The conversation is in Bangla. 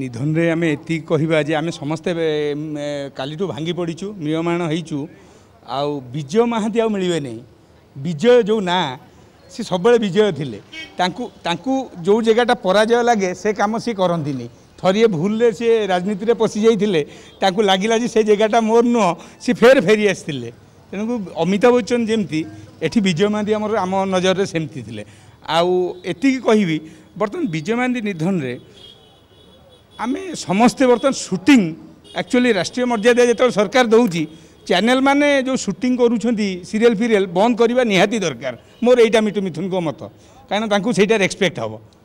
নিধনরে আমি এটি কহবা যে আমি সমস্তে কালিঠু ভাঙ্গি পড়িছু মিয়মাণ হয়েছু আজয় বিজয় মাহাতি আউ মিলবে বিজয় যে না সে সবুলে বিজয় লে যে জায়গাটা পরাজয় লাগে সে কাম সি করন্তিনি থরিয়ে ভুললে সি রাজনীতি পশি যাই তাঁকু লাগিলা যে সে জায়গাটা মোর নুহ সে ফের ফেরি আসলে তেমন অমিতাভ বচ্চন যেমি এটি বিজয় মাহাতি আমার আমার নজরের সেমতি লে আউ কহবি বর্তমান বিজয় মাহাতি নিধনরে ଆମେ ସମସ୍ତେ ବର୍ତ୍ତମାନ ସୁଟିଂ ଆକ୍ଚୁଆଲି ରାଷ୍ଟ୍ରୀୟ ମର୍ଯ୍ୟାଦା ଯେତେବେଳେ ସରକାର ଦେଉଛି ଚ୍ୟାନେଲ୍ ମାନେ ଯେଉଁ ସୁଟିଂ କରୁଛନ୍ତି ସିରିଏଲ୍ ଫିରିଏଲ୍ ବନ୍ଦ କରିବା ନିହାତି ଦରକାର ମୋର ଏଇଟା ମିଟୁ ମିଥୁନଙ୍କ ମତ କାରଣ ତାଙ୍କୁ ସେଇଟାରେ ଏକ୍ସପେକ୍ଟ ହେବ